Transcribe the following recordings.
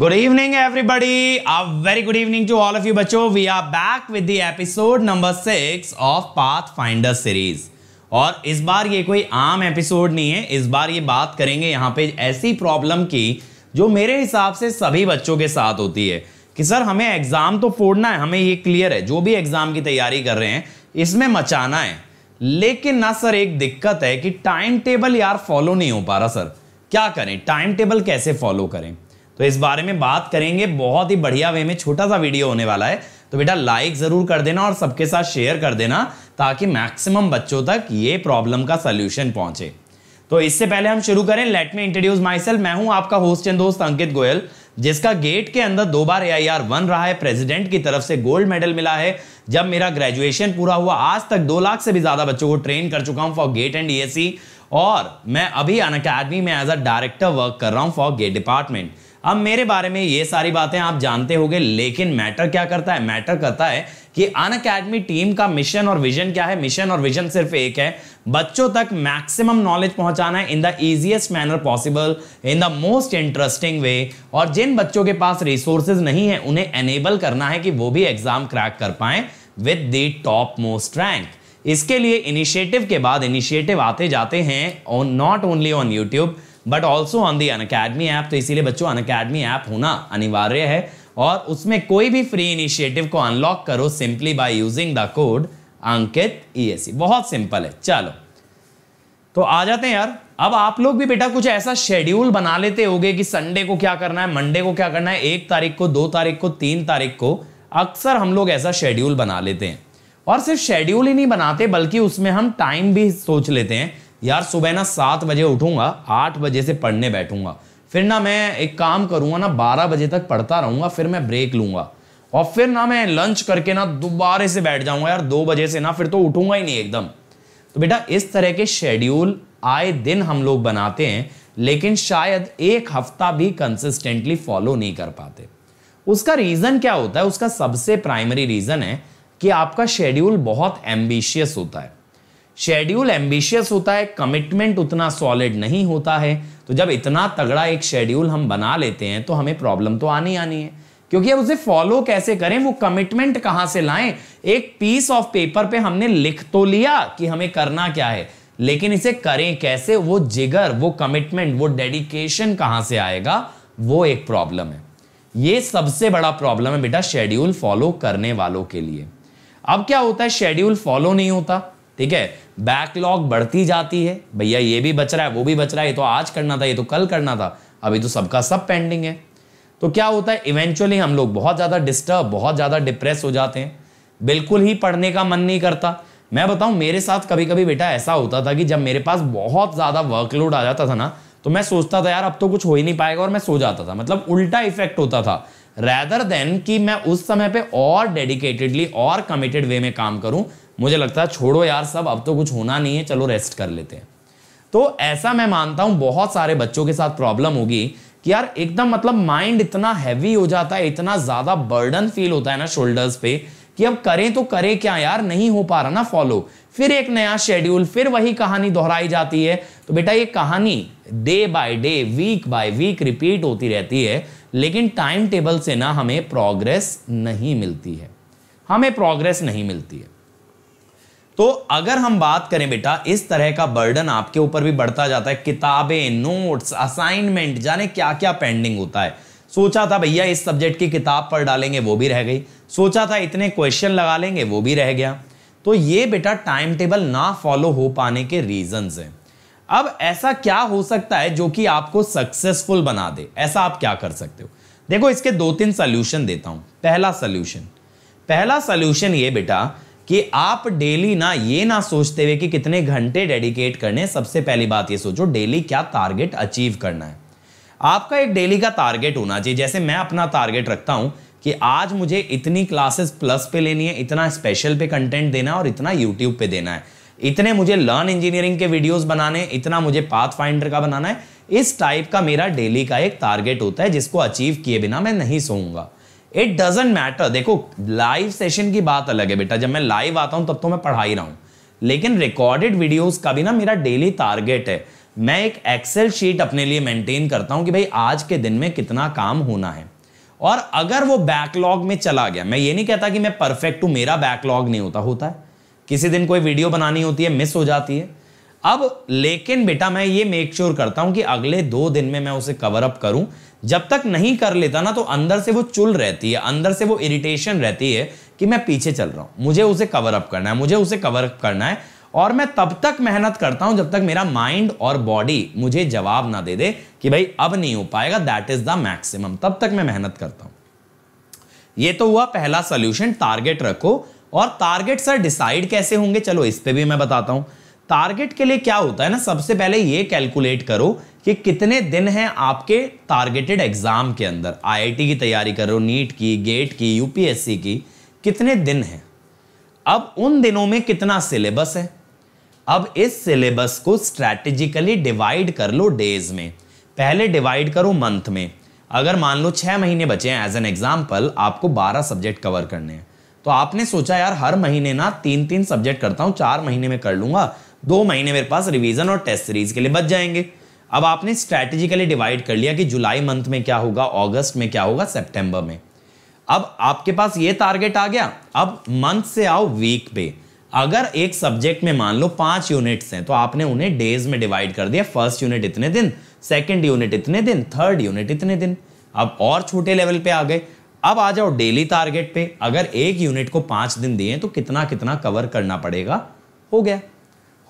good evening everybody very good evening to all of you बच्चो we are back with the episode number six of Pathfinder series और इस बार ये कोई आम episode नहीं है इस बार ये बात करेंगे यहाँ पे ऐसी प्रॉब्लम की जो मेरे हिसाब से सभी बच्चों के साथ होती है कि सर हमें एग्ज़ाम तो फोड़ना है हमें ये क्लियर है जो भी एग्ज़ाम की तैयारी कर रहे हैं इसमें मचाना है लेकिन ना सर एक दिक्कत है कि टाइम टेबल यार फॉलो नहीं हो पा रहा सर क्या करें टाइम टेबल कैसे फॉलो करें तो इस बारे में बात करेंगे बहुत ही बढ़िया वे में छोटा सा वीडियो होने वाला है तो बेटा लाइक ज़रूर कर देना और सबके साथ शेयर कर देना ताकि मैक्सिमम बच्चों तक ये प्रॉब्लम का सोल्यूशन पहुंचे तो इससे पहले हम शुरू करें let me introduce myself मैं हूं आपका होस्ट एंड दोस्त अंकित गोयल जिसका गेट के अंदर दो बार ए आई आर वन रहा है प्रेसिडेंट की तरफ से गोल्ड मेडल मिला है जब मेरा ग्रेजुएशन पूरा हुआ आज तक दो लाख से भी ज़्यादा बच्चों को ट्रेन कर चुका हूं फॉर गेट एंड ई और मैं अभी अन में एज अ डायरेक्टर वर्क कर रहा हूं फॉर गेट डिपार्टमेंट अब मेरे बारे में ये सारी बातें आप जानते होंगे लेकिन मैटर क्या करता है मैटर करता है कि अन अकेडमी टीम का मिशन और विजन क्या है मिशन और विजन सिर्फ एक है बच्चों तक मैक्सिमम नॉलेज पहुंचाना है in the easiest manner possible in the most interesting way और जिन बच्चों के पास रिसोर्सेज नहीं है उन्हें एनेबल करना है कि वो भी एग्जाम क्रैक कर पाए with the topmost rank इसके लिए इनिशिएटिव के बाद इनिशिएटिव आते जाते हैं not only on YouTube but also on the Unacademy app तो इसीलिए बच्चों अन अकेडमी ऐप होना अनिवार्य है और उसमें कोई भी फ्री इनिशिएटिव को अनलॉक करो simply by using the code Ankit E बहुत सिंपल है चलो तो आ जाते हैं यार अब आप लोग भी बेटा कुछ ऐसा शेड्यूल बना लेते हो कि संडे को क्या करना है मंडे को क्या करना है एक तारीख को दो तारीख को तीन तारीख को अक्सर हम लोग ऐसा शेड्यूल बना लेते हैं और सिर्फ शेड्यूल ही नहीं बनाते बल्कि उसमें हम टाइम भी सोच लेते हैं यार सुबह ना सात बजे उठूंगा आठ बजे से पढ़ने बैठूंगा फिर ना मैं एक काम करूंगा ना बारह बजे तक पढ़ता रहूंगा फिर मैं ब्रेक लूंगा और फिर ना मैं लंच करके ना दोबारे से बैठ जाऊंगा यार दो बजे से ना फिर तो उठूंगा ही नहीं एकदम तो बेटा इस तरह के शेड्यूल आए दिन हम लोग बनाते हैं लेकिन शायद एक हफ्ता भी कंसिस्टेंटली फॉलो नहीं कर पाते उसका रीज़न क्या होता है उसका सबसे प्राइमरी रीज़न है कि आपका शेड्यूल बहुत एम्बिशियस होता है शेड्यूल एम्बिशियस होता है कमिटमेंट उतना सॉलिड नहीं होता है तो जब इतना तगड़ा एक शेड्यूल हम बना लेते हैं तो हमें प्रॉब्लम तो आनी आनी है क्योंकि अब उसे फॉलो कैसे करें वो कमिटमेंट कहां से लाएं एक पीस ऑफ पेपर पे हमने लिख तो लिया कि हमें करना क्या है लेकिन इसे करें कैसे वो जिगर वो कमिटमेंट वो डेडिकेशन कहां से आएगा वो एक प्रॉब्लम है ये सबसे बड़ा प्रॉब्लम है बेटा शेड्यूल फॉलो करने वालों के लिए अब क्या होता है शेड्यूल फॉलो नहीं होता ठीक है बैकलॉग बढ़ती जाती है भैया ये भी बच रहा है वो भी बच रहा है ये तो आज करना था ये तो कल करना था अभी तो सबका सब पेंडिंग है तो क्या होता है इवेंचुअली हम लोग बहुत ज़्यादा डिस्टर्ब बहुत ज़्यादा डिप्रेस हो जाते हैं बिल्कुल ही पढ़ने का मन नहीं करता मैं बताऊं मेरे साथ कभी कभी बेटा ऐसा होता था कि जब मेरे पास बहुत ज़्यादा वर्कलोड आ जाता था ना तो मैं सोचता था यार अब तो कुछ हो ही नहीं पाएगा और मैं सो जाता था मतलब उल्टा इफेक्ट होता था रैदर देन कि मैं उस समय पे और डेडिकेटेडली और कमिटेड वे में काम करूं मुझे लगता है छोड़ो यार सब अब तो कुछ होना नहीं है चलो रेस्ट कर लेते हैं तो ऐसा मैं मानता हूँ बहुत सारे बच्चों के साथ प्रॉब्लम होगी कि यार एकदम मतलब माइंड इतना हैवी हो जाता है इतना ज़्यादा बर्डन फील होता है ना शोल्डर्स पे कि अब करें तो करें क्या यार नहीं हो पा रहा ना फॉलो फिर एक नया शेड्यूल फिर वही कहानी दोहराई जाती है तो बेटा ये कहानी day by day week by week repeat होती रहती है लेकिन टाइम टेबल से ना हमें प्रोग्रेस नहीं मिलती है हमें प्रोग्रेस नहीं मिलती है तो अगर हम बात करें बेटा इस तरह का बर्डन आपके ऊपर भी बढ़ता जाता है किताबें नोट्स असाइनमेंट जाने क्या क्या पेंडिंग होता है सोचा था भैया इस सब्जेक्ट की किताब पर डालेंगे वो भी रह गई सोचा था इतने क्वेश्चन लगा लेंगे वो भी रह गया तो ये बेटा टाइम टेबल ना फॉलो हो पाने के रीजंस हैं अब ऐसा क्या हो सकता है जो कि आपको सक्सेसफुल बना दे ऐसा आप क्या कर सकते हो देखो इसके दो तीन सोल्यूशन देता हूं पहला सोल्यूशन पहला सोल्यूशन ये बेटा कि आप डेली ना ये ना सोचते हुए कि कितने घंटे डेडिकेट करने सबसे पहली बात ये सोचो डेली क्या टारगेट अचीव करना है आपका एक डेली का टारगेट होना चाहिए जैसे मैं अपना टारगेट रखता हूँ कि आज मुझे इतनी क्लासेस प्लस पे लेनी है इतना स्पेशल पे कंटेंट देना है और इतना यूट्यूब पे देना है इतने मुझे लर्न इंजीनियरिंग के वीडियोस बनाने इतना मुझे पाथ फाइंडर का बनाना है इस टाइप का मेरा डेली का एक टारगेट होता है जिसको अचीव किए बिना मैं नहीं सोऊंगा इट डजेंट मैटर देखो लाइव सेशन की बात अलग है बेटा जब मैं लाइव आता हूं तब तो मैं पढ़ा ही रहा हूं लेकिन रिकॉर्डेड वीडियोस का भी ना मेरा डेली टारगेट है मैं एक एक्सेल शीट अपने लिए मेंटेन करता हूं कि भाई आज के दिन में कितना काम होना है और अगर वो बैकलॉग में चला गया मैं ये नहीं कहता कि मैं परफेक्ट हूं मेरा बैकलॉग नहीं होता होता है किसी दिन कोई वीडियो बनानी होती है मिस हो जाती है अब लेकिन बेटा मैं ये मेक श्योर sure करता हूं कि अगले दो दिन में मैं उसे कवर अप करूं जब तक नहीं कर लेता ना तो अंदर से वो चुल रहती है अंदर से वो इरिटेशन रहती है कि मैं पीछे चल रहा हूं मुझे उसे कवर अप करना है मुझे उसे कवर अप करना है और मैं तब तक मेहनत करता हूं जब तक मेरा माइंड और बॉडी मुझे जवाब ना दे दे कि भाई अब नहीं हो पाएगा दैट इज द मैक्सिमम तब तक मैं मेहनत करता हूं ये तो हुआ पहला सोल्यूशन टारगेट रखो और टारगेट सर डिसाइड कैसे होंगे चलो इस पर भी मैं बताता हूं टारगेट के लिए क्या होता है ना सबसे पहले ये कैलकुलेट करो कि कितने दिन हैं आपके टारगेटेड एग्जाम के अंदर आईआईटी की तैयारी कर रहे हो नीट की गेट की यूपीएससी की कितने दिन हैं अब उन दिनों में कितना सिलेबस है अब इस सिलेबस को स्ट्रेटेजिकली डिवाइड कर लो डेज में पहले डिवाइड करो मंथ में अगर मान लो छः महीने बचे हैं एज एन एग्जाम्पल आपको बारह सब्जेक्ट कवर करने हैं तो आपने सोचा यार हर महीने ना तीन तीन सब्जेक्ट करता हूँ चार महीने में कर लूंगा दो महीने मेरे पास रिवीजन और टेस्ट सीरीज के लिए बच जाएंगे अब आपने स्ट्रैटेजिकली डिवाइड कर लिया कि जुलाई मंथ में क्या होगा अगस्त में क्या होगा सितंबर में अब आपके पास ये टारगेट आ गया अब मंथ से आओ वीक पे अगर एक सब्जेक्ट में मान लो पांच यूनिट्स हैं तो आपने उन्हें डेज में डिवाइड कर दिया फर्स्ट यूनिट इतने दिन सेकंड यूनिट इतने दिन थर्ड यूनिट इतने दिन अब और छोटे लेवल पे आ गए अब आ जाओ डेली टारगेट पे अगर एक यूनिट को पांच दिन दिए तो कितना कितना कवर करना पड़ेगा हो गया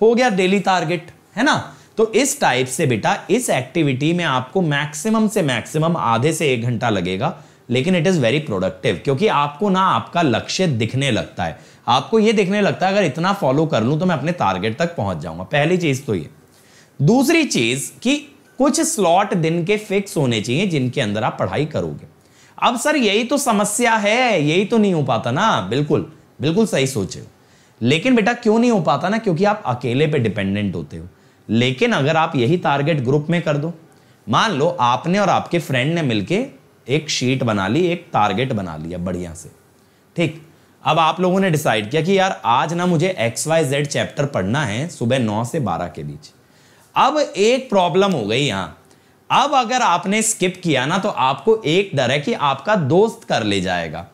हो गया डेली टारगेट है ना तो इस टाइप से बेटा इस एक्टिविटी में आपको मैक्सिमम से मैक्सिमम आधे से एक घंटा लगेगा लेकिन इट इज़ वेरी प्रोडक्टिव क्योंकि आपको ना आपका लक्ष्य दिखने लगता है आपको ये दिखने लगता है अगर इतना फॉलो कर लूं तो मैं अपने टारगेट तक पहुंच जाऊँगा पहली चीज़ तो ये दूसरी चीज़ कि कुछ स्लॉट दिन के फिक्स होने चाहिए जिनके अंदर आप पढ़ाई करोगे अब सर यही तो समस्या है यही तो नहीं हो पाता ना बिल्कुल बिल्कुल सही सोचे हो लेकिन बेटा क्यों नहीं हो पाता ना क्योंकि आप अकेले पे डिपेंडेंट होते हो लेकिन अगर आप यही टारगेट ग्रुप में कर दो मान लो आपने और आपके फ्रेंड ने मिलके एक शीट बना ली एक टारगेट बना लिया बढ़िया से ठीक अब आप लोगों ने डिसाइड किया कि यार आज ना मुझे एक्स वाई जेड चैप्टर पढ़ना है सुबह नौ से बारह के बीच अब एक प्रॉब्लम हो गई यहां अब अगर आपने स्किप किया ना तो आपको एक डर है कि आपका दोस्त कर ले जाएगा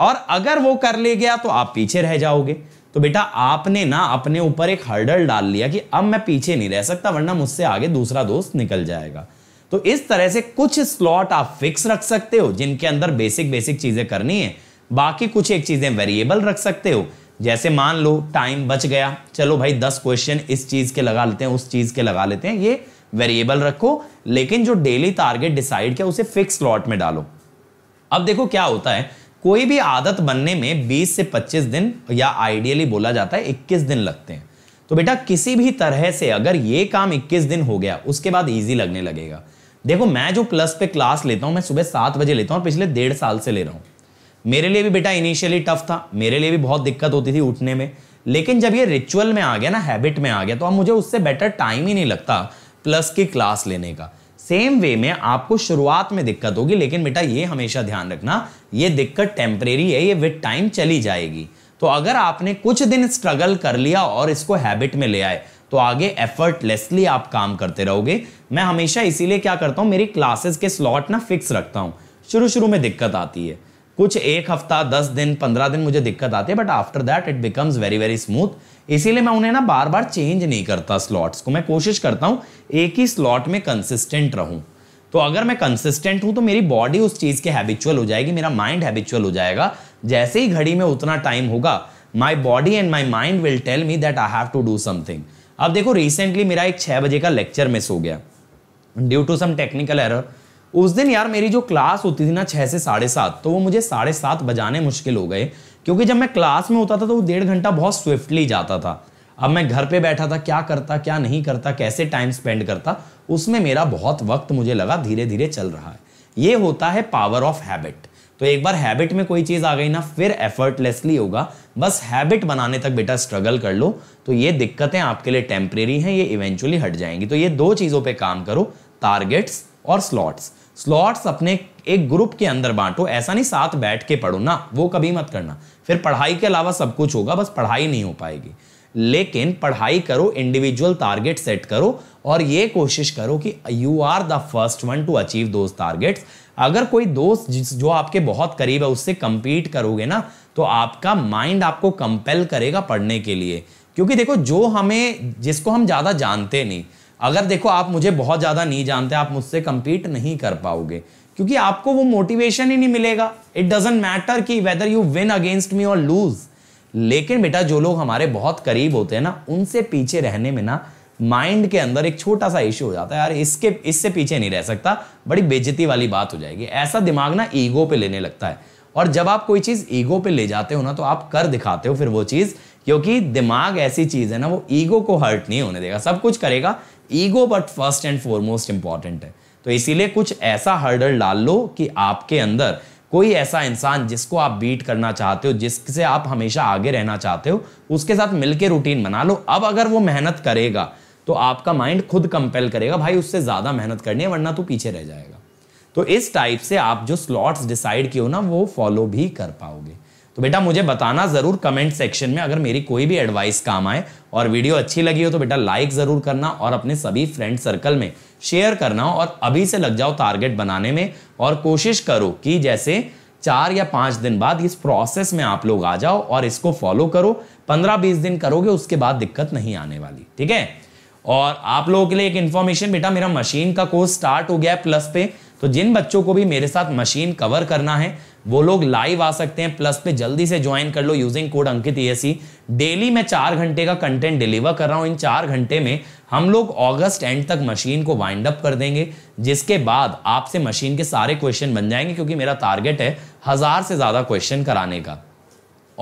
और अगर वो कर ले गया तो आप पीछे रह जाओगे तो बेटा आपने ना अपने ऊपर एक हर्डल डाल लिया कि अब मैं पीछे नहीं रह सकता वरना मुझसे आगे दूसरा दोस्त निकल जाएगा तो इस तरह से कुछ स्लॉट आप फिक्स रख सकते हो जिनके अंदर बेसिक बेसिक चीजें करनी है बाकी कुछ एक चीजें वेरिएबल रख सकते हो जैसे मान लो टाइम बच गया चलो भाई दस क्वेश्चन इस चीज के लगा लेते हैं उस चीज के लगा लेते हैं ये वेरिएबल रखो लेकिन जो डेली टारगेट डिसाइड किया उसे फिक्स स्लॉट में डालो अब देखो क्या होता है कोई भी आदत बनने में 20 से 25 दिन या आइडियली बोला जाता है 21 दिन लगते हैं तो बेटा किसी भी तरह से अगर ये काम 21 दिन हो गया उसके बाद ईजी लगने लगेगा देखो मैं जो प्लस पे क्लास लेता हूँ मैं सुबह सात बजे लेता हूँ पिछले डेढ़ साल से ले रहा हूँ मेरे लिए भी बेटा इनिशियली टफ था मेरे लिए भी बहुत दिक्कत होती थी उठने में लेकिन जब ये रिचुअल में आ गया ना हैबिट में आ गया तो अब मुझे उससे बेटर टाइम ही नहीं लगता प्लस की क्लास लेने का सेम वे में आपको शुरुआत में दिक्कत होगी लेकिन बेटा ये हमेशा ध्यान रखना ये दिक्कत टेम्परेरी है ये विद टाइम चली जाएगी तो अगर आपने कुछ दिन स्ट्रगल कर लिया और इसको हैबिट में ले आए तो आगे एफर्टलेसली आप काम करते रहोगे मैं हमेशा इसीलिए क्या करता हूँ मेरी क्लासेस के स्लॉट ना फिक्स रखता हूँ शुरू शुरू में दिक्कत आती है कुछ एक हफ्ता दस दिन पंद्रह दिन मुझे दिक्कत आती है but after that it becomes very very smooth इसीलिए मैं उन्हें ना बार बार चेंज नहीं करता स्लॉट्स को मैं कोशिश करता हूँ एक ही स्लॉट में कंसिस्टेंट रहूँ तो अगर मैं कंसिस्टेंट हूँ तो मेरी बॉडी उस चीज़ के हैबिचुअल हो जाएगी मेरा माइंड हैबिचुअल हो जाएगा जैसे ही घड़ी में उतना टाइम होगा my body and my mind will tell me that I have to do something अब देखो रिसेंटली मेरा एक छः बजे का लेक्चर मिस हो गया due to some technical error उस दिन यार मेरी जो क्लास होती थी ना छः से साढ़े सात तो वो मुझे साढ़े सात बजाने मुश्किल हो गए क्योंकि जब मैं क्लास में होता था तो वो डेढ़ घंटा बहुत स्विफ्टली जाता था अब मैं घर पे बैठा था क्या करता क्या नहीं करता कैसे टाइम स्पेंड करता उसमें मेरा बहुत वक्त मुझे लगा धीरे धीरे चल रहा है ये होता है पावर ऑफ हैबिट तो एक बार हैबिट में कोई चीज़ आ गई ना फिर एफर्टलेसली होगा बस हैबिट बनाने तक बेटा स्ट्रगल कर लो तो ये दिक्कतें आपके लिए टेम्परेरी हैं ये इवेंचुअली हट जाएंगी तो ये दो चीज़ों पर काम करो टारगेट्स और स्लॉट्स स्लॉट्स अपने एक ग्रुप के अंदर बांटो ऐसा नहीं साथ बैठ के पढ़ो ना वो कभी मत करना फिर पढ़ाई के अलावा सब कुछ होगा बस पढ़ाई नहीं हो पाएगी लेकिन पढ़ाई करो इंडिविजुअल टारगेट सेट करो और ये कोशिश करो कि you are the first one to achieve those targets अगर कोई दोस्त जो आपके बहुत करीब है उससे कम्पीट करोगे ना तो आपका माइंड आपको कंपेल करेगा पढ़ने के लिए क्योंकि देखो जो हमें जिसको हम ज़्यादा जानते नहीं अगर देखो आप मुझे बहुत ज़्यादा नहीं जानते आप मुझसे कंपीट नहीं कर पाओगे क्योंकि आपको वो मोटिवेशन ही नहीं मिलेगा इट डजेंट मैटर कि whether you win against me और लूज लेकिन बेटा जो लोग हमारे बहुत करीब होते हैं ना उनसे पीछे रहने में ना माइंड के अंदर एक छोटा सा इशू हो जाता है यार इसके इससे पीछे नहीं रह सकता बड़ी बेजती वाली बात हो जाएगी ऐसा दिमाग ना ईगो पे लेने लगता है और जब आप कोई चीज़ ईगो पे ले जाते हो ना तो आप कर दिखाते हो फिर वो चीज़ क्योंकि दिमाग ऐसी चीज़ है ना वो ईगो को हर्ट नहीं होने देगा सब कुछ करेगा ego but first and foremost important है तो इसीलिए कुछ ऐसा हर्डल डाल लो कि आपके अंदर कोई ऐसा इंसान जिसको आप बीट करना चाहते हो जिससे आप हमेशा आगे रहना चाहते हो उसके साथ मिलकर रूटीन बना लो अब अगर वो मेहनत करेगा तो आपका माइंड खुद कंपेल करेगा भाई उससे ज़्यादा मेहनत करनी है वरना तू पीछे रह जाएगा तो इस टाइप से आप जो स्लॉट्स डिसाइड किए हो ना वो फॉलो भी कर पाओगे तो बेटा मुझे बताना जरूर कमेंट सेक्शन में अगर मेरी कोई भी एडवाइस काम आए और वीडियो अच्छी लगी हो तो बेटा लाइक जरूर करना और अपने सभी फ्रेंड सर्कल में शेयर करना और अभी से लग जाओ टारगेट बनाने में और कोशिश करो कि जैसे चार या पांच दिन बाद इस प्रोसेस में आप लोग आ जाओ और इसको फॉलो करो पंद्रह बीस दिन करोगे उसके बाद दिक्कत नहीं आने वाली ठीक है और आप लोगों के लिए एक इन्फॉर्मेशन बेटा मेरा मशीन का कोर्स स्टार्ट हो गया है प्लस पे तो जिन बच्चों को भी मेरे साथ मशीन कवर करना है वो लोग लाइव आ सकते हैं प्लस पे जल्दी से ज्वाइन कर लो using code Ankit AC e daily मैं चार घंटे का कंटेंट डिलीवर कर रहा हूँ इन चार घंटे में हम लोग अगस्त एंड तक मशीन को वाइंड अप कर देंगे जिसके बाद आपसे मशीन के सारे क्वेश्चन बन जाएंगे क्योंकि मेरा टारगेट है हज़ार से ज़्यादा क्वेश्चन कराने का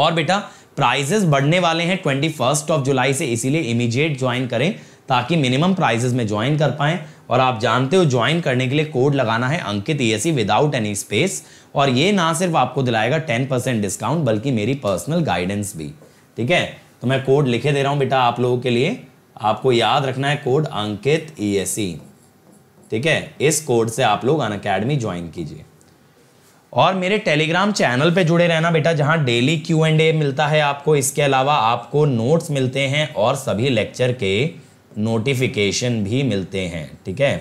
और बेटा प्राइजेस बढ़ने वाले हैं ट्वेंटी फर्स्ट ऑफ जुलाई से इसीलिए इमीजिएट ज्वाइन करें ताकि मिनिमम प्राइजेस में ज्वाइन कर पाएं और आप जानते हो ज्वाइन करने के लिए कोड लगाना है Ankit E without any space और ये ना सिर्फ आपको दिलाएगा टेन परसेंट डिस्काउंट बल्कि मेरी पर्सनल गाइडेंस भी ठीक है तो मैं कोड लिखे दे रहा हूँ बेटा आप लोगों के लिए आपको याद रखना है कोड अंकित ई e ठीक है इस कोड से आप लोग अन अकेडमी ज्वाइन कीजिए और मेरे टेलीग्राम चैनल पे जुड़े रहना बेटा जहाँ डेली क्यू एंड ए मिलता है आपको इसके अलावा आपको नोट्स मिलते हैं और सभी लेक्चर के नोटिफिकेशन भी मिलते हैं ठीक है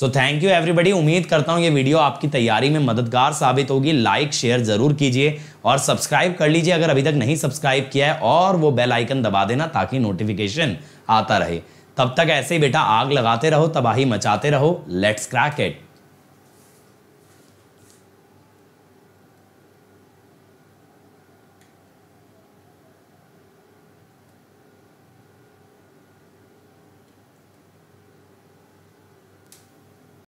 सो थैंक यू एवरीबडी उम्मीद करता हूँ ये वीडियो आपकी तैयारी में मददगार साबित होगी लाइक शेयर जरूर कीजिए और सब्सक्राइब कर लीजिए अगर अभी तक नहीं सब्सक्राइब किया है और वो बेल आइकन दबा देना ताकि नोटिफिकेशन आता रहे तब तक ऐसे ही बेटा आग लगाते रहो तबाही मचाते रहो लेट्स क्रैक इट